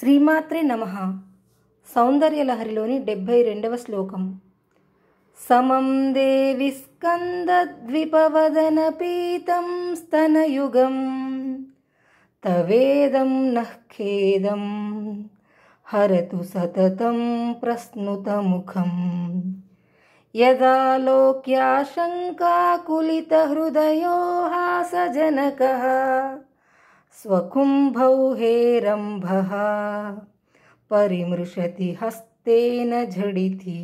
श्रीमात्रे नमः सौन्दर्यलहरिलोनि डेब्बैरण्डवश्लोकं समं देवि स्कन्दद्विपवदनपीतं स्तनयुगं तवेदं नः खेदं हरतु सततं प्रस्नुतमुखं यदा लोक्याशङ्काकुलितहृदयो हासजनकः स्वकुम्भौ हेरम्भः परिमृशति हस्तेन झटिति